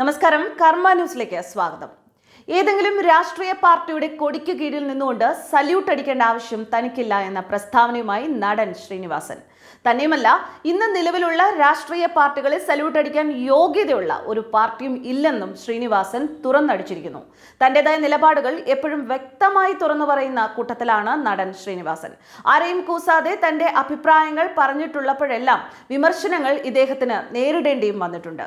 നമസ്കാരം കർമ്മ ന്യൂസിലേക്ക് സ്വാഗതം ഏതെങ്കിലും രാഷ്ട്രീയ പാർട്ടിയുടെ കൊടിക്ക് കീഴിൽ നിന്നുകൊണ്ട് സല്യൂട്ട് അടിക്കേണ്ട ആവശ്യം തനിക്കില്ല എന്ന പ്രസ്താവനയുമായി നടൻ ശ്രീനിവാസൻ തന്നെയുമല്ല ഇന്ന് നിലവിലുള്ള രാഷ്ട്രീയ പാർട്ടികളിൽ സല്യൂട്ട് അടിക്കാൻ യോഗ്യതയുള്ള ഒരു പാർട്ടിയും ഇല്ലെന്നും ശ്രീനിവാസൻ തുറന്നടിച്ചിരിക്കുന്നു തന്റേതായ നിലപാടുകൾ എപ്പോഴും വ്യക്തമായി തുറന്നു പറയുന്ന കൂട്ടത്തിലാണ് നടൻ ശ്രീനിവാസൻ ആരെയും കൂസാതെ തന്റെ അഭിപ്രായങ്ങൾ പറഞ്ഞിട്ടുള്ളപ്പോഴെല്ലാം വിമർശനങ്ങൾ ഇദ്ദേഹത്തിന് നേരിടേണ്ടിയും വന്നിട്ടുണ്ട്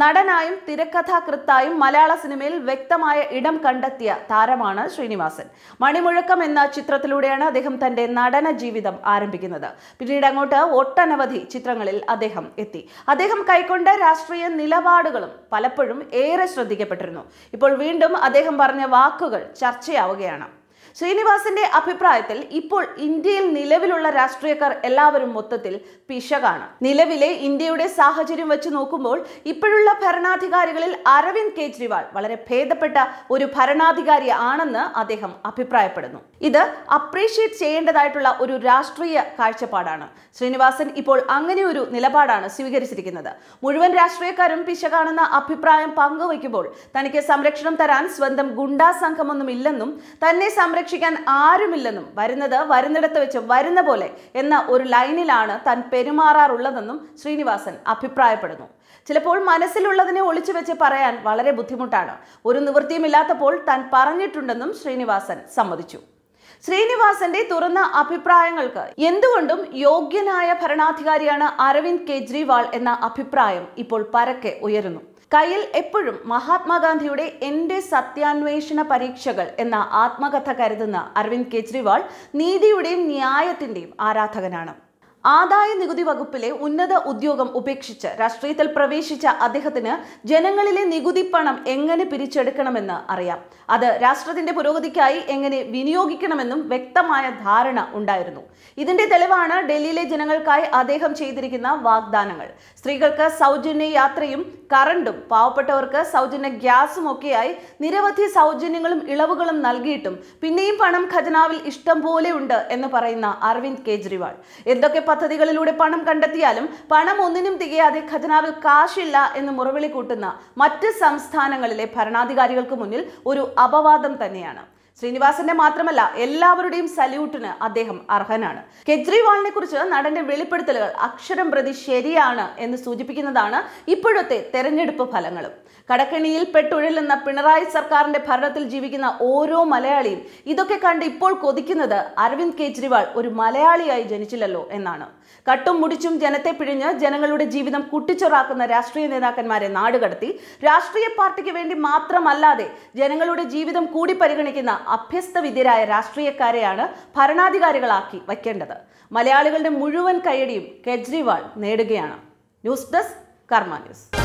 നടനായും തിരക്കഥാകൃത്തായും മലയാള സിനിമയിൽ വ്യക്തമായ ഇടം കണ്ടെത്തിയ താരമാണ് ശ്രീനിവാസൻ മണിമുഴക്കം എന്ന ചിത്രത്തിലൂടെയാണ് അദ്ദേഹം തന്റെ നടന ജീവിതം ആരംഭിക്കുന്നത് പിന്നീട് അങ്ങോട്ട് ഒട്ടനവധി ചിത്രങ്ങളിൽ അദ്ദേഹം എത്തി അദ്ദേഹം കൈക്കൊണ്ട രാഷ്ട്രീയ നിലപാടുകളും പലപ്പോഴും ഏറെ ശ്രദ്ധിക്കപ്പെട്ടിരുന്നു ഇപ്പോൾ വീണ്ടും അദ്ദേഹം പറഞ്ഞ വാക്കുകൾ ചർച്ചയാവുകയാണ് ശ്രീനിവാസിന്റെ അഭിപ്രായത്തിൽ ഇപ്പോൾ ഇന്ത്യയിൽ നിലവിലുള്ള രാഷ്ട്രീയക്കാർ എല്ലാവരും മൊത്തത്തിൽ പിശകാണ് നിലവിലെ ഇന്ത്യയുടെ സാഹചര്യം വെച്ച് നോക്കുമ്പോൾ ഇപ്പോഴുള്ള ഭരണാധികാരികളിൽ അരവിന്ദ് കെജ്രിവാൾ വളരെ ഭേദപ്പെട്ട ഒരു ഭരണാധികാരി ആണെന്ന് അദ്ദേഹം അഭിപ്രായപ്പെടുന്നു ഇത് അപ്രീഷിയേറ്റ് ചെയ്യേണ്ടതായിട്ടുള്ള ഒരു രാഷ്ട്രീയ കാഴ്ചപ്പാടാണ് ശ്രീനിവാസൻ ഇപ്പോൾ അങ്ങനെ ഒരു നിലപാടാണ് സ്വീകരിച്ചിരിക്കുന്നത് മുഴുവൻ രാഷ്ട്രീയക്കാരും പിശകാണെന്ന അഭിപ്രായം പങ്കുവയ്ക്കുമ്പോൾ തനിക്ക് സംരക്ഷണം തരാൻ സ്വന്തം ഗുണ്ടാ സംഘമൊന്നുമില്ലെന്നും തന്നെ സംരക്ഷിക്കാൻ ആരുമില്ലെന്നും വരുന്നത് വരുന്നിടത്ത് വെച്ച് വരുന്ന പോലെ എന്ന ഒരു ലൈനിലാണ് താൻ പെരുമാറാറുള്ളതെന്നും ശ്രീനിവാസൻ അഭിപ്രായപ്പെടുന്നു ചിലപ്പോൾ മനസ്സിലുള്ളതിനെ ഒളിച്ചു വെച്ച് പറയാൻ വളരെ ബുദ്ധിമുട്ടാണ് ഒരു നിവൃത്തിയുമില്ലാത്തപ്പോൾ താൻ പറഞ്ഞിട്ടുണ്ടെന്നും ശ്രീനിവാസൻ സമ്മതിച്ചു ശ്രീനിവാസന്റെ തുറന്ന അഭിപ്രായങ്ങൾക്ക് എന്തുകൊണ്ടും യോഗ്യനായ ഭരണാധികാരിയാണ് അരവിന്ദ് കെജ്രിവാൾ എന്ന അഭിപ്രായം ഇപ്പോൾ പരക്കെ ഉയരുന്നു കയ്യിൽ എപ്പോഴും മഹാത്മാഗാന്ധിയുടെ എൻ്റെ സത്യാന്വേഷണ പരീക്ഷകൾ എന്ന ആത്മകഥ കരുതുന്ന അരവിന്ദ് കെജ്രിവാൾ നീതിയുടെയും ന്യായത്തിൻ്റെയും ആരാധകനാണ് ആദായ നികുതി വകുപ്പിലെ ഉന്നത ഉദ്യോഗം ഉപേക്ഷിച്ച് രാഷ്ട്രീയത്തിൽ പ്രവേശിച്ച അദ്ദേഹത്തിന് ജനങ്ങളിലെ നികുതി പണം എങ്ങനെ പിരിച്ചെടുക്കണമെന്ന് അറിയാം അത് രാഷ്ട്രത്തിന്റെ പുരോഗതിക്കായി എങ്ങനെ വിനിയോഗിക്കണമെന്നും വ്യക്തമായ ധാരണ ഉണ്ടായിരുന്നു ഇതിന്റെ തെളിവാണ് ഡൽഹിയിലെ ജനങ്ങൾക്കായി അദ്ദേഹം ചെയ്തിരിക്കുന്ന വാഗ്ദാനങ്ങൾ സ്ത്രീകൾക്ക് സൗജന്യ യാത്രയും കറണ്ടും പാവപ്പെട്ടവർക്ക് സൗജന്യ ഗ്യാസും ഒക്കെയായി നിരവധി സൗജന്യങ്ങളും ഇളവുകളും നൽകിയിട്ടും പിന്നെയും പണം ഖജനാവിൽ ഇഷ്ടം പോലെ ഉണ്ട് എന്ന് പറയുന്ന അരവിന്ദ് കെജ്രിവാൾ എന്തൊക്കെ പദ്ധതികളിലൂടെ പണം കണ്ടെത്തിയാലും പണം ഒന്നിനും തികയാതെ ഖജനാവിൽ കാശില്ല എന്ന് മുറവിളി കൂട്ടുന്ന മറ്റ് സംസ്ഥാനങ്ങളിലെ ഭരണാധികാരികൾക്ക് മുന്നിൽ ഒരു അപവാദം തന്നെയാണ് ശ്രീനിവാസന്റെ മാത്രമല്ല എല്ലാവരുടെയും സല്യൂട്ടിന് അദ്ദേഹം അർഹനാണ് കെജ്രിവാളിനെ കുറിച്ച് നടന്റെ വെളിപ്പെടുത്തലുകൾ അക്ഷരം പ്രതി ശരിയാണ് എന്ന് സൂചിപ്പിക്കുന്നതാണ് ഇപ്പോഴത്തെ തെരഞ്ഞെടുപ്പ് ഫലങ്ങളും കടക്കെണിയിൽ പെട്ടുഴലുന്ന പിണറായി സർക്കാരിന്റെ ഭരണത്തിൽ ജീവിക്കുന്ന ഓരോ മലയാളിയും ഇതൊക്കെ കണ്ട് ഇപ്പോൾ കൊതിക്കുന്നത് അരവിന്ദ് കെജ്രിവാൾ ഒരു മലയാളിയായി ജനിച്ചില്ലല്ലോ എന്നാണ് കട്ടും മുടിച്ചും ജനത്തെ പിഴിഞ്ഞ് ജനങ്ങളുടെ ജീവിതം കുട്ടിച്ചൊറാക്കുന്ന രാഷ്ട്രീയ നേതാക്കന്മാരെ നാടുകടത്തി രാഷ്ട്രീയ പാർട്ടിക്ക് വേണ്ടി മാത്രമല്ലാതെ ജനങ്ങളുടെ ജീവിതം കൂടി പരിഗണിക്കുന്ന അഭ്യസ്ത വിദ്യരായ രാഷ്ട്രീയക്കാരെയാണ് ഭരണാധികാരികളാക്കി വയ്ക്കേണ്ടത് മലയാളികളുടെ മുഴുവൻ കയ്യടിയും കെജ്രിവാൾ നേടുകയാണ് ന്യൂസ് ഡെസ്ക് കർമ്മ ന്യൂസ്